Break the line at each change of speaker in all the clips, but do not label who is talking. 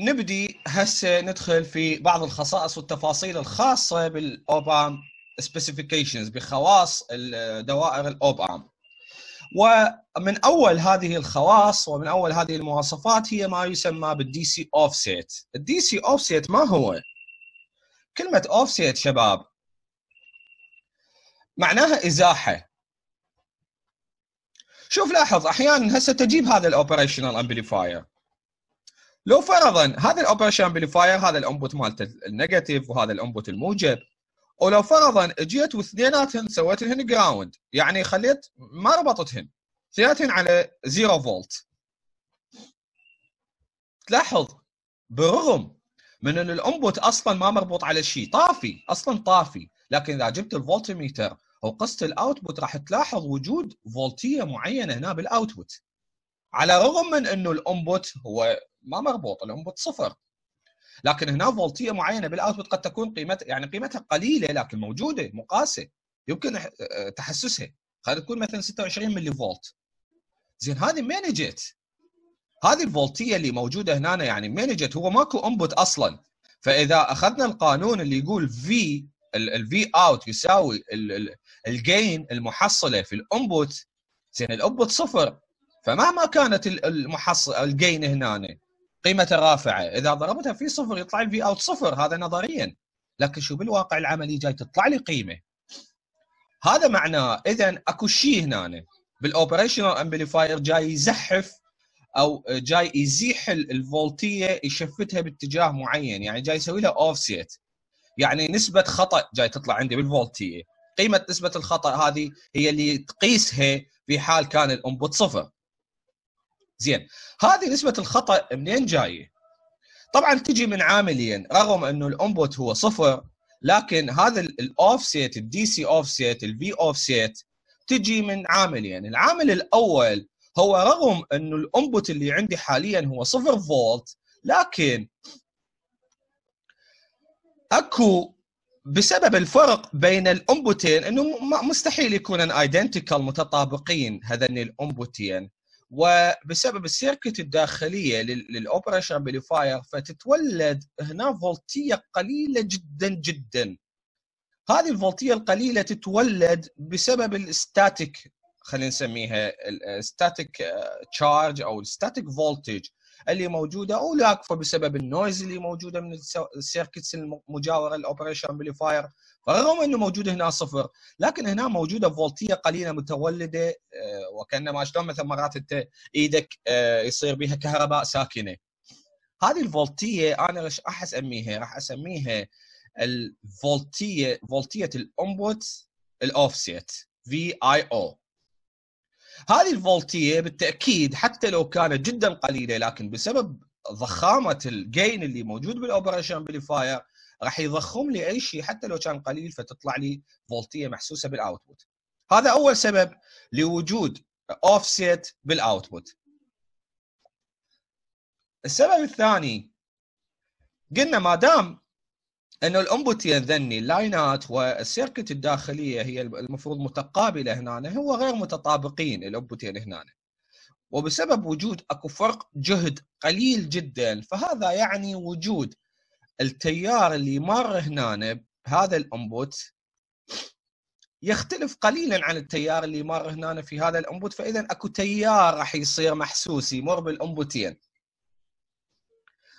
نبدي هسه ندخل في بعض الخصائص والتفاصيل الخاصه بالاوبام سبيسيفيكيشنز بخواص دوائر الاوبام ومن اول هذه الخواص ومن اول هذه المواصفات هي ما يسمى بالدي سي اوفسيت الدي سي اوفسيت ما هو كلمه اوفسيت شباب معناها ازاحه شوف لاحظ احيانا هسه تجيب هذا الاوبريشنال امبليفاير لو فرضا هذا الاوبريشن امبليفاير هذا الانبوت مالته النيجاتيف وهذا الانبوت الموجب ولو فرضا اجيت واثنيناتهن سويت لهن جراوند يعني خليت ما ربطتهن اثنيناتهن على 0 فولت تلاحظ برغم من ان الانبوت اصلا ما مربوط على شيء طافي اصلا طافي لكن اذا جبت الفولتميتر وقست الاوتبوت راح تلاحظ وجود فولتيه معينه هنا بالاوتبوت على الرغم من انه الانبوت هو ما مربوط الانبوت صفر لكن هنا فولتيه معينه بالاوتبوت قد تكون قيمتها يعني قيمتها قليله لكن موجوده مقاسه يمكن آه، تحسسها قد تكون مثلا 26 ملي فولت زين هذه منين اجت؟ هذه الفولتيه اللي موجوده هنا يعني منين اجت هو ماكو انبوت اصلا فاذا اخذنا القانون اللي يقول في الفي اوت يساوي الجين المحصله في الانبوت زين الانبوت صفر فمهما كانت المحصله الجين هنا قيمه رافعه اذا ضربتها في صفر يطلع الفي اوت صفر هذا نظريا لكن شو بالواقع العملي جاي تطلع لي قيمه هذا معناه اذا اكو شيء هنا بالاوبريشنال امبليفاير جاي يزحف او جاي يزيح الفولتيه يشفتها باتجاه معين يعني جاي يسوي لها اوفسيت يعني نسبه خطا جاي تطلع عندي بالفولتيه قيمه نسبه الخطا هذه هي اللي تقيسها في حال كان الانبوت صفر زين هذه نسبه الخطا منين جايه؟ طبعا تجي من عاملين رغم انه الانبوت هو صفر لكن هذا الاوف سيت الدي سي اوف سيت الفي اوف سيت تجي من عاملين العامل الاول هو رغم انه الانبوت اللي عندي حاليا هو صفر فولت لكن اكو بسبب الفرق بين الانبوتين انه مستحيل يكون ايدنتيكال متطابقين هذين الانبوتين وبسبب السيركت الداخليه للاوبريشن امبليفاير فتتولد هنا فولتيه قليله جدا جدا هذه الفولتيه القليله تتولد بسبب الستاتيك خلينا نسميها الستاتيك تشارج آه، او الستاتيك فولتج اللي موجوده او لاقفه بسبب النويز اللي موجوده من السيركتس المجاوره الاوبريشن امبليفاير فرغم انه موجود هنا صفر لكن هنا موجوده فولتيه قليله متولده آه، وكانما شلون مثلا مرات انت ايدك آه، يصير بها كهرباء ساكنه هذه الفولتيه انا راح اسميها راح اسميها الفولتيه فولتيه الانبوت الاوفسيت في اي او هذه الفولتيه بالتاكيد حتى لو كانت جدا قليله لكن بسبب ضخامه الجين اللي موجود بالاوبريشن امبليفاير راح يضخم لي اي شيء حتى لو كان قليل فتطلع لي فولتيه محسوسه بالاوتبوت. هذا اول سبب لوجود اوفسيت بالاوتبوت. السبب الثاني قلنا ما دام انه الانبوت ذني اللاينات والسيركت الداخليه هي المفروض متقابله هنا هو غير متطابقين الانبوتين هنا وبسبب وجود اكو فرق جهد قليل جدا فهذا يعني وجود التيار اللي مر هنا بهذا الانبوت يختلف قليلا عن التيار اللي مر هنا في هذا الانبوت فاذا اكو تيار راح يصير محسوس يمر بالانبوتين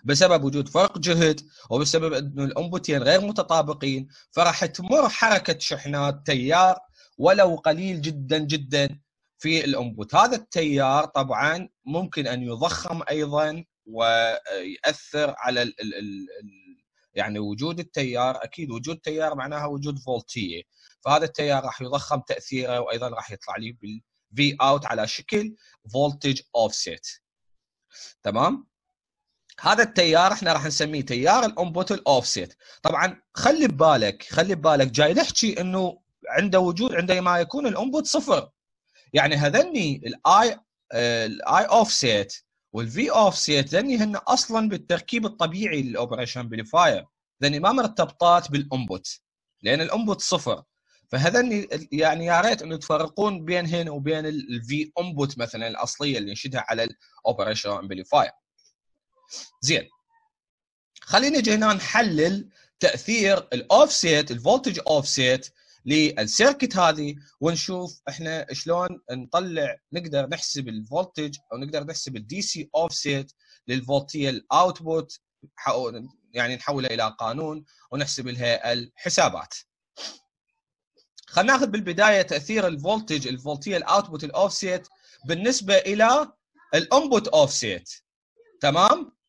بسبب وجود فرق جهد وبسبب انه الانبوتين غير متطابقين فراح تمر حركه شحنات تيار ولو قليل جدا جدا في الانبوت هذا التيار طبعا ممكن ان يضخم ايضا ويأثر على الـ الـ الـ يعني وجود التيار اكيد وجود تيار معناها وجود فولتيه فهذا التيار راح يضخم تاثيره وايضا راح يطلع لي بالفي اوت على شكل فولتج اوفست تمام هذا التيار احنا راح نسميه تيار الاونبوتل اوفسيت طبعا خلي ببالك خلي ببالك جاي نحكي انه عنده وجود عنده ما يكون الانبوت صفر يعني هذني الاي الاي اوفسيت والفي اوفسيت ذني هن اصلا بالتركيب الطبيعي للاوبريشن امبليفاير ذني ما مرتبطات بالانبوت لان الانبوت صفر فهذني يعني يا ريت انه تفرقون بينهن وبين الفي انبوت مثلا الاصليه اللي نشدها على الاوبريشن امبليفاير زين خلينا نجي هنا نحلل تاثير الاوفسيت الفولتج اوفسيت للسيركت هذه ونشوف احنا شلون نطلع نقدر نحسب الفولتج او نقدر نحسب الدي سي اوفسيت للفولتيه الاوتبوت يعني نحوله الى قانون ونحسب لها الحسابات. خلينا ناخذ بالبدايه تاثير الفولتج الفولتيه الاوتبوت الاوفسيت بالنسبه الى الانبوت اوفسيت تمام؟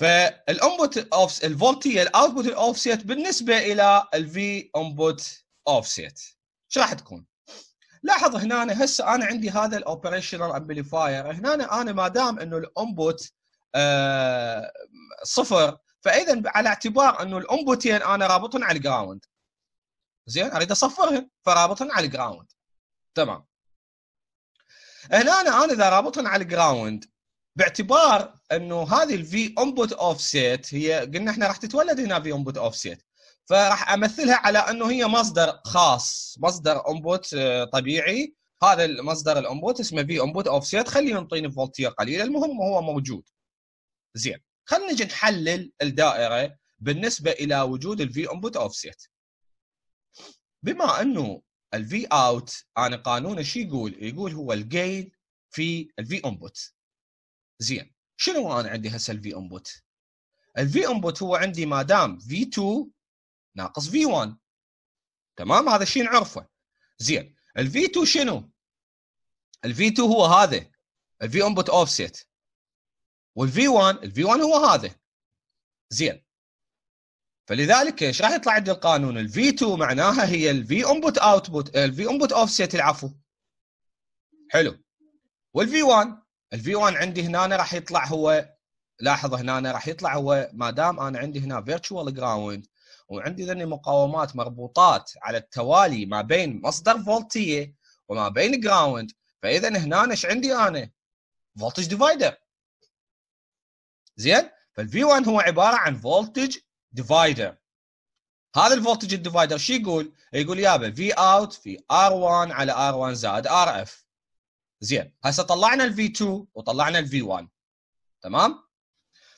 فالانبوت اوف الفولت هي الاوتبوت الاوفسيت بالنسبه الى الفي انبوت اوفسيت ايش راح تكون؟ لاحظ هنا هسه انا عندي هذا الاوبريشنال امبليفاير هنا انا ما دام انه الانبوت آه، صفر فاذا على اعتبار انه الانبوتين انا رابطهم على الجراوند زين اريد اصفرهم فرابطهم على الجراوند تمام هنا انا اذا رابطهم على الجراوند باعتبار انه هذه الفي انبوت اوف سيت هي قلنا احنا راح تتولد هنا في انبوت اوف سيت فراح امثلها على انه هي مصدر خاص مصدر انبوت آه، طبيعي هذا المصدر الانبوت اسمه في انبوت اوف سيت خلينا نعطيه فولتيه قليله المهم هو موجود زين خلينا نجي نحلل الدائره بالنسبه الى وجود الفي انبوت اوف سيت بما انه الفي اوت انا قانون شو يقول؟ يقول هو الجين في الفي انبوت زين شنو انا عندي هسه الفي انبوت؟ الفي انبوت هو عندي ما دام في 2 ناقص في 1 تمام هذا الشيء نعرفه زين الفي 2 شنو؟ الفي 2 هو هذا الفي انبوت اوفسيت والفي 1 الفي 1 هو هذا زين فلذلك ايش راح يطلع عندي القانون الفي 2 معناها هي الفي انبوت اوتبوت الفي انبوت اوفسيت العفو حلو والفي 1 الفي 1 عندي هنا راح يطلع هو لاحظ هنا راح يطلع هو ما دام انا عندي هنا فيرتشوال جراوند وعندي ذني مقاومات مربوطات على التوالي ما بين مصدر فولتيه وما بين جراوند فاذا هنا ايش عندي انا؟ فولتج ديفايدر زين فالفي 1 هو عباره عن فولتج ديفايدر هذا الفولتج الديفايدر شو يقول؟ يقول يابا في اوت في ار 1 على ار 1 زائد ار اف زين هسه طلعنا الفي 2 وطلعنا الفي 1 تمام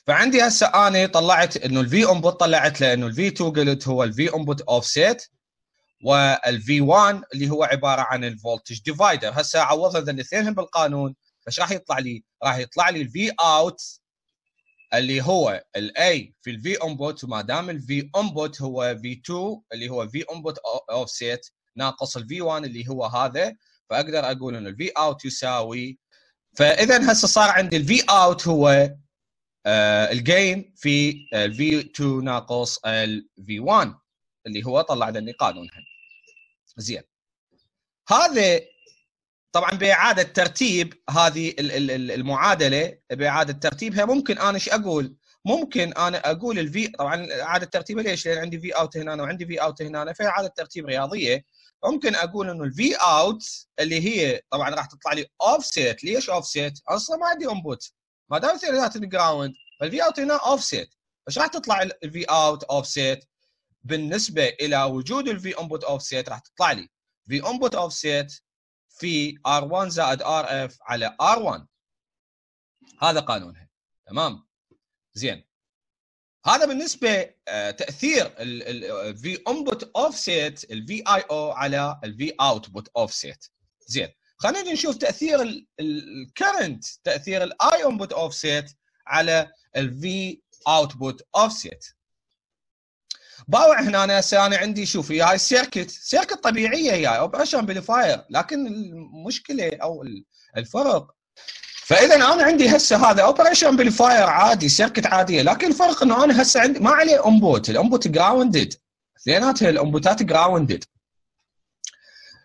فعندي هسه انا طلعت انه الفي انبوت طلعت لانه الفي 2 قلت هو الفي انبوت اوف سيت والفي 1 اللي هو عباره عن الفولتج ديفايدر هسه عوضها ذن الاثنين بالقانون فش راح يطلع لي؟ راح يطلع لي الفي اوت اللي هو الاي في الفي انبوت وما دام الفي انبوت هو في 2 اللي هو في انبوت اوف سيت ناقص الفي 1 اللي هو هذا فاقدر اقول ان الفي اوت يساوي فاذا هسه صار عندي الفي اوت هو آه، الجين في الفي آه، 2 ناقص الفي 1 اللي هو طلع لنا قانونها زين هذا طبعا باعاده ترتيب هذه المعادله باعاده ترتيبها ممكن انا ايش اقول؟ ممكن انا اقول الفي طبعا اعاده ترتيبها ليش؟ لان عندي في اوت هنا وعندي في اوت هنا فهي اعاده ترتيب رياضيه ممكن اقول انه الفي اوت اللي هي طبعا راح تطلع لي اوف سيت ليش اوف سيت؟ اصلا ما عندي انبوت ما دام ثيريات الجراوند فالفي اوت هنا اوف سيت فايش راح تطلع الفي اوت اوف سيت؟ بالنسبه الى وجود الفي انبوت اوف سيت راح تطلع لي في انبوت اوف سيت في R1 زائد RF على R1 هذا قانونها تمام زين هذا بالنسبه آه، تاثير الفي انبوت اوف سيت الفي اي او على الفي اوتبوت اوف سيت زين خلينا نجي نشوف تاثير الكرنت تاثير الاي انبوت اوف سيت على الفي اوتبوت اوف سيت باوع هنا أنا, انا عندي شوف هاي السيركت سيركت طبيعيه هي اوبريشن بليفاير لكن المشكله او الفرق فاذا انا عندي هسه هذا اوبريشن امبليفاير عادي سيركت عاديه لكن الفرق انه انا هسه عندي ما عليه انبوت الانبوت جراوندد اثنيناتها الانبوتات جراوندد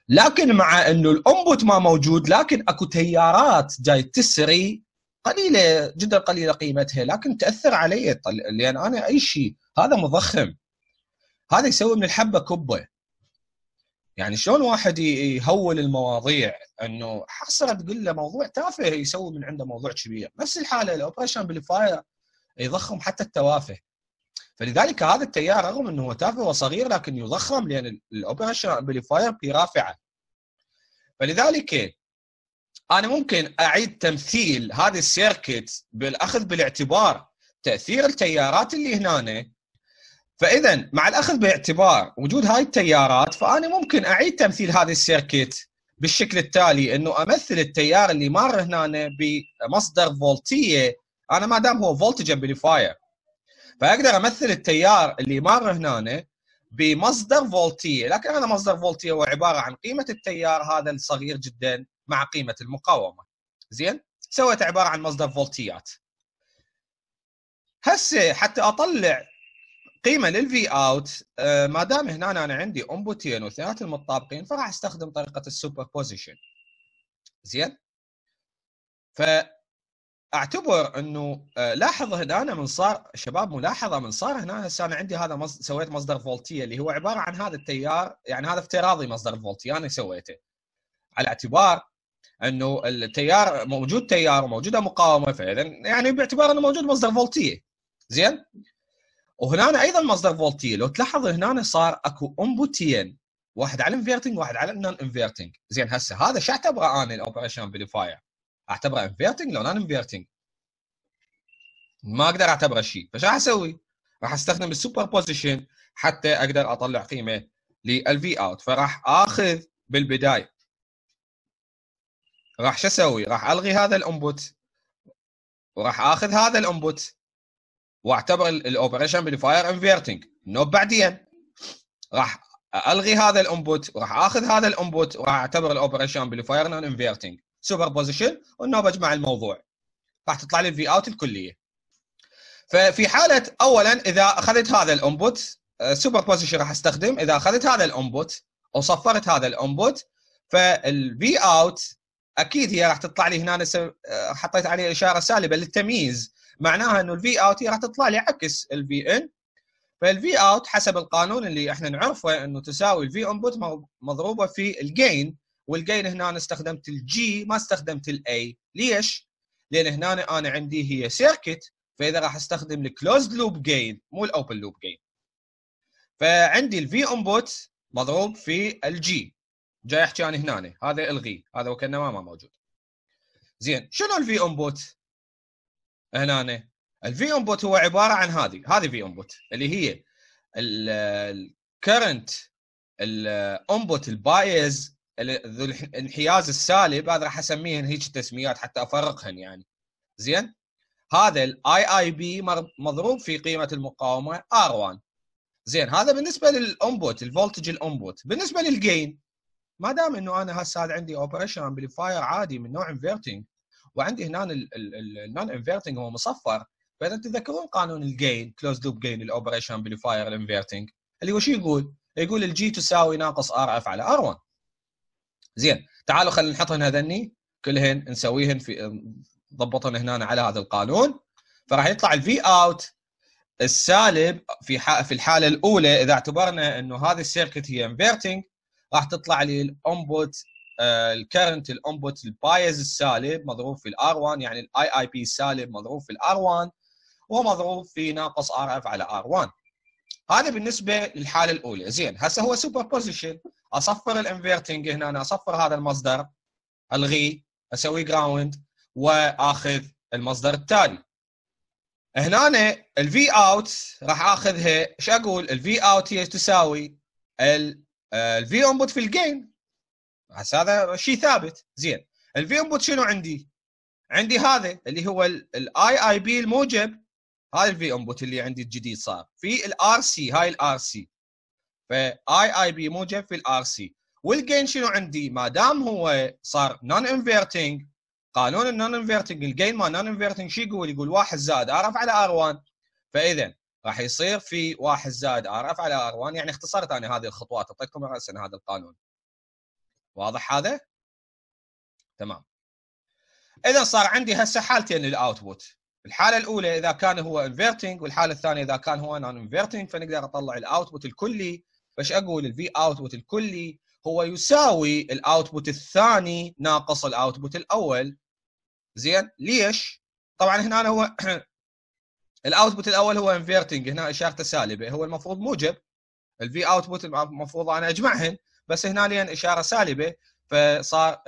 لكن مع انه الانبوت ما موجود لكن اكو تيارات جاي تسري قليله جدا قليله قيمتها لكن تاثر علي لان انا اي شيء هذا مضخم هذا يسوي من الحبه كبه يعني شلون واحد يهول المواضيع انه حصره تقول له موضوع تافه يسوي من عنده موضوع كبير نفس الحاله الاوبريشن بالفاير يضخم حتى التوافه فلذلك هذا التيار رغم انه هو تافه وصغير لكن يضخم لان الاوبريشن امبليفاير برافعه فلذلك انا ممكن اعيد تمثيل هذه السيركت بالاخذ بالاعتبار تاثير التيارات اللي هنا فاذا مع الاخذ باعتبار وجود هاي التيارات فانا ممكن اعيد تمثيل هذه السيركت بالشكل التالي انه امثل التيار اللي مار هنا بمصدر فولتيه انا ما دام هو فولتج امبليفاير فاقدر امثل التيار اللي مار هنا بمصدر فولتيه لكن انا مصدر فولتيه هو عباره عن قيمه التيار هذا الصغير جدا مع قيمه المقاومه زين سويت عباره عن مصدر فولتيات هسه حتى اطلع قيمه للفي اوت آه، ما دام هنا انا عندي انبوتين وثلاثه متطابقين فراح استخدم طريقه السوبر بوزيشن زين فاعتبر انه آه، لاحظ هنا أنا من صار شباب ملاحظه من صار هنا هسه انا عندي هذا مصدر سويت مصدر فولتيه اللي هو عباره عن هذا التيار يعني هذا افتراضي مصدر فولتية انا سويته على اعتبار انه التيار موجود تيار وموجوده مقاومه فاذا يعني باعتبار انه موجود مصدر فولتيه زين وهنا ايضا مصدر فولتي لو تلاحظ هنا صار اكو انبوتين واحد على انفيرتنج واحد على نون انفيرتنج زين هسه هذا شو اعتبره انا الاوبريشن امبليفاير اعتبره انفيرتنج لو نون انفيرتنج ما اقدر اعتبره شيء فشو راح اسوي؟ راح استخدم السوبر بوزيشن حتى اقدر اطلع قيمه للفي اوت فراح اخذ بالبدايه راح شو اسوي؟ راح الغي هذا الانبوت وراح اخذ هذا الانبوت واعتبر الاوبريشن بالفاير انفيرتنج نوب بعدين راح الغي هذا الانبوت وراح اخذ هذا الانبوت وراح اعتبر الاوبريشن بالفاير نون انفيرتنج سوبر بوزيشن والنوب اجمع الموضوع راح تطلع لي الفي اوت الكليه ففي حاله اولا اذا اخذت هذا الانبوت آه، سوبر بوزيشن راح استخدم اذا اخذت هذا الانبوت وصفرت هذا الانبوت فالفي اوت اكيد هي راح تطلع لي هنا آه، حطيت عليه اشاره سالبه للتمييز معناها انه الفي اوت هي راح تطلع لي عكس الفي ان فالفي اوت حسب القانون اللي احنا نعرفه انه تساوي الفي انبوت مضروبه في الجين والجين هنا انا استخدمت الجي ما استخدمت الاي ليش؟ لان هنا انا عندي هي سيركت فاذا راح استخدم الكلوزد لوب جين مو الاوبن لوب جين فعندي الفي انبوت مضروب في الجي جاي احكي انا هنا هذا الغي هذا وكانه ما موجود زين شنو الفي انبوت هنا الفي انبوت هو عباره عن هذه هذه في انبوت اللي هي الكرنت الانبوت البايز ذو الانحياز السالب هذا راح اسميهن هيك تسميات حتى افرقهن يعني زين هذا الاي اي بي مضروب في قيمه المقاومه ار1 زين هذا بالنسبه للانبوت الفولتج الانبوت بالنسبه للجين ما دام انه انا هسه عندي اوبريشن امبليفاير عادي من نوع انفيرتنج وعندي هنا النون انفيرتنج هو مصفر فاذا تتذكرون قانون الجين كلوز لوب جين الاوبريشن امبليفاير الانفيرتنج اللي هو شو يقول؟ يقول الجي تساوي ناقص ار اف على ار 1 زين تعالوا خلينا نحطهن هذني كلهن نسويهن في نضبطهن هنا على هذا القانون فراح يطلع الفي اوت السالب في في الحاله الاولى اذا اعتبرنا انه هذه السيركت هي انفيرتنج راح تطلع لي الانبوت آه، الكرنت الانبوت البايز السالب مضروب في الار 1 يعني الاي اي بي السالب مضروب في الار 1 ومضروب في ناقص ار اف على ار 1 هذا بالنسبه للحاله الاولى زين هسه هو سوبر بوزيشن اصفر الانفيرتنج هنا أنا اصفر هذا المصدر الغيه اسوي جراوند واخذ المصدر التالي هنا الفي اوت راح اخذها ايش اقول الفي اوت هي تساوي الفي انبوت آه، في الجين هسه هذا شيء ثابت زين الفي انبوت شنو عندي؟ عندي هذا اللي هو الاي اي بي الموجب هاي الفي انبوت اللي عندي الجديد صار في الار سي هاي الار سي فاي اي بي موجب في الار سي والجين شنو عندي ما دام هو صار نون انفيرتنج قانون النون انفيرتنج الجين ما نون انفيرتنج شو يقول يقول 1 زائد ار اف على ار 1 فاذا راح يصير في 1 زائد ار اف على ار 1 يعني اختصرت انا هذه الخطوات اعطيتكم راسا هذا القانون واضح هذا؟ تمام اذا صار عندي هسه حالتين للاوتبوت الحاله الاولى اذا كان هو انفيرتنج والحاله الثانيه اذا كان هو نون انفيرتنج فنقدر اطلع الاوتبوت الكلي فايش اقول الفي اوتبوت الكلي هو يساوي الاوتبوت الثاني ناقص الاوتبوت الاول زين ليش؟ طبعا هنا هو الاوتبوت الاول هو انفيرتنج هنا اشارته سالبه هو المفروض موجب الفي اوتبوت المفروض انا اجمعهن بس هنا لين يعني اشاره سالبه فصار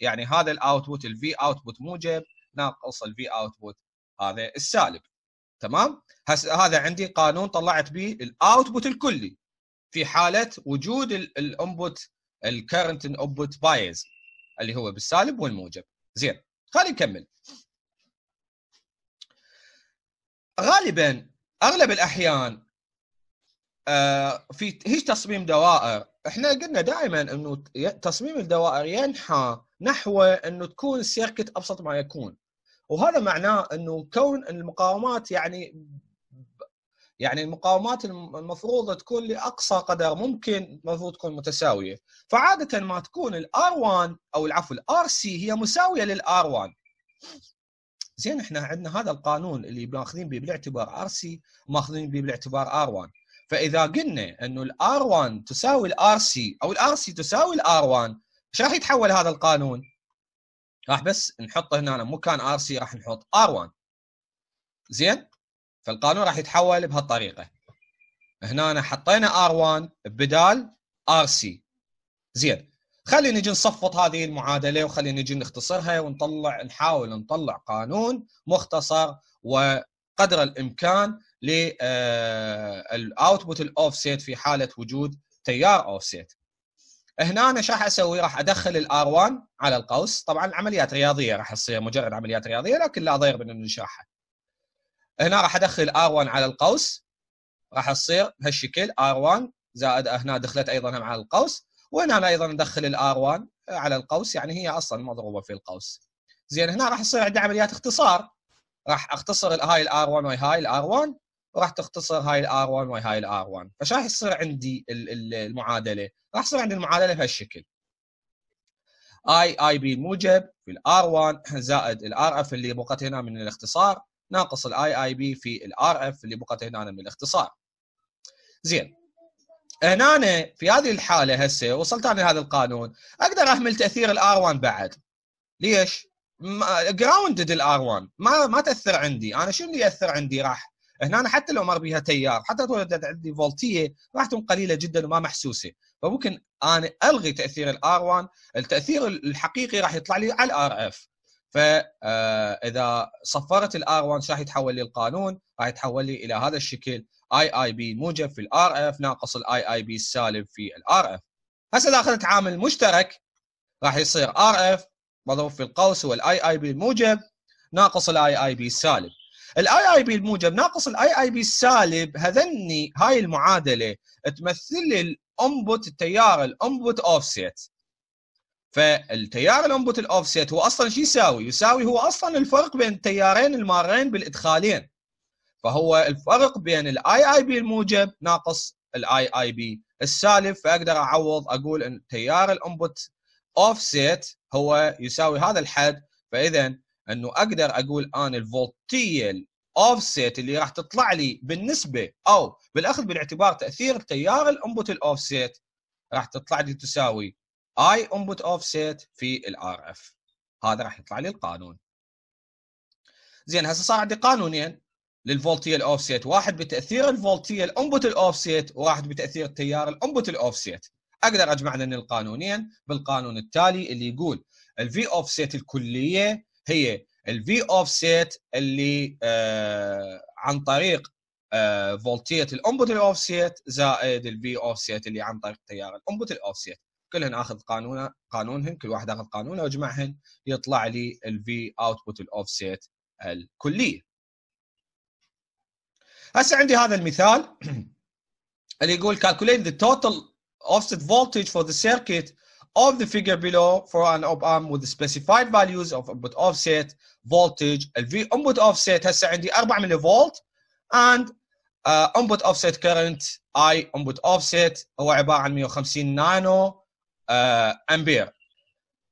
يعني هذا الاوتبوت الفي اوتبوت موجب ناقص الفي اوتبوت هذا السالب تمام هذا عندي قانون طلعت به الاوتبوت الكلي في حاله وجود الانبوت الكرنت انبوت بايز اللي هو بالسالب والموجب زين خلينا نكمل غالبا اغلب الاحيان آه، في هيش تصميم دوائر احنا قلنا دائما انه تصميم الدوائر ينحى نحو انه تكون السيركت ابسط ما يكون وهذا معناه انه كون المقاومات يعني يعني المقاومات المفروض تكون لاقصى قدر ممكن المفروض تكون متساويه فعاده ما تكون الار 1 او العفو الار سي هي مساويه للار 1 زين احنا عندنا هذا القانون اللي ماخذين به بالاعتبار ار سي وماخذين به بالاعتبار ار 1 فاذا قلنا انه الار 1 تساوي الار سي او الار سي تساوي الار 1 ايش راح يتحول هذا القانون؟ راح بس نحطه هنا مكان ار سي راح نحط ار 1 زين؟ فالقانون راح يتحول بهالطريقه هنا حطينا ار 1 بدال ار سي زين خلينا نجي نصفط هذه المعادله وخلينا نجي نختصرها ونطلع نحاول نطلع قانون مختصر وقدر الامكان للاوتبوت آه، الاوفسيت في حاله وجود تيار اوفسيت هنا انا شو راح اسوي؟ راح ادخل الار 1 على القوس، طبعا عمليات رياضيه راح تصير مجرد عمليات رياضيه لكن لا ضير من نشرحها. هنا راح ادخل ار 1 على القوس راح تصير بهالشكل ار 1 زائد هنا دخلت ايضا على القوس وهنا انا ايضا ادخل الار 1 على القوس يعني هي اصلا مضروبه في القوس. زين هنا راح يصير عندي عمليات اختصار راح اختصر هاي الار 1 وهاي الار 1 راح تختصر هاي الار 1 وهاي الار 1 فايش راح يصير عندي المعادله؟ راح يصير عندي المعادله بهالشكل اي اي بي الموجب في الار 1 زائد الار اف اللي بقت هنا من الاختصار ناقص الاي اي بي في الار اف اللي بقت هنا من الاختصار. زين هنا في هذه الحاله هسه وصلت انا لهذا القانون اقدر اهمل تاثير الار 1 بعد. ليش؟ جراوندد الار 1 ما ما تاثر عندي، انا شنو اللي ياثر عندي راح هنا حتى لو مر بها تيار حتى لو عندي فولتيه راح تكون قليله جدا وما محسوسه فممكن انا الغي تاثير الار 1 التاثير الحقيقي راح يطلع لي على الار اف فاذا آه، صفرت الار 1 راح يتحول لي القانون راح يتحول لي الى هذا الشكل اي اي بي موجب في الار اف ناقص الاي اي بي السالب في الار اف هسه اذا اخذت عامل مشترك راح يصير ار اف مضروب في القوس هو الاي اي بي الموجب ناقص الاي اي بي السالب الاي اي بي الموجب ناقص الاي اي بي السالب هذني هاي المعادله تمثل لي الانبوت التيار الانبوت اوفسيت فالتيار الانبوت الاوفسيت هو اصلا شو يساوي؟ يساوي هو اصلا الفرق بين التيارين المارين بالادخالين فهو الفرق بين الاي اي بي الموجب ناقص الاي اي بي السالب فاقدر اعوض اقول ان تيار الانبوت اوفسيت هو يساوي هذا الحد فاذا انه اقدر اقول انا الفولتيه الاوفسيت اللي راح تطلع لي بالنسبه او بالاخذ بالاعتبار تاثير تيار الانبوت الاوفسيت راح تطلع لي تساوي اي انبوت اوفسيت في الار اف هذا راح يطلع لي القانون زين هسه صار عندي قانونين للفولتيه الاوفسيت واحد بتاثير الفولتيه الانبوت الاوفسيت وواحد بتاثير التيار الانبوت الاوفسيت اقدر اجمع لنا القانونين بالقانون التالي اللي يقول الفي اوفسيت الكليه هي الفي اوف سيت اللي آه عن طريق آه فولتيه الانبوت الاوف سيت زائد الفي اوف سيت اللي عن طريق تيار الانبوت الاوف سيت كلهن اخذ قانون قانونهن كل واحد اخذ قانونه واجمعهن يطلع لي الفي اوتبوت الاوف سيت الكليه هسه عندي هذا المثال اللي يقول calculate the total offset voltage for the circuit of the figure below for an op-amp with specified values of input offset voltage V input offset هسه عندي 4 ملي فولت and uh, input offset current I input offset هو عبارة عن 150 نانو uh, امبير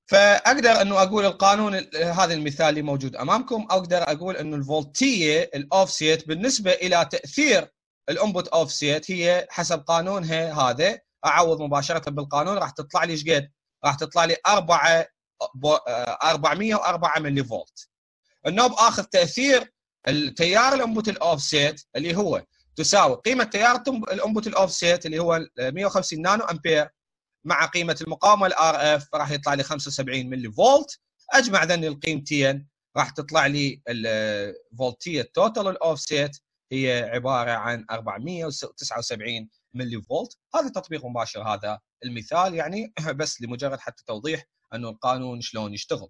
فاقدر انه اقول القانون هذا المثال اللي موجود امامكم اقدر اقول انه الفولتيه الاوفسيت بالنسبه الى تاثير الانبوت اوفسيت هي حسب قانونها هذا اعوض مباشره بالقانون راح تطلع لي ايش قد؟ راح تطلع لي 4 404 آه، ملي فولت النوب اخذ تاثير التيار الانبوت الاوفسيت اللي هو تساوي قيمه تيار الانبوت الاوفسيت اللي هو 150 نانو امبير مع قيمه المقاومه الار اف راح يطلع لي 75 ملي فولت اجمع ذني القيمتين راح تطلع لي الفولتيه آه، التوتال الاوفسيت هي عباره عن 479 ملي فولت هذا تطبيق مباشر هذا المثال يعني بس لمجرد حتى توضيح انه القانون شلون يشتغل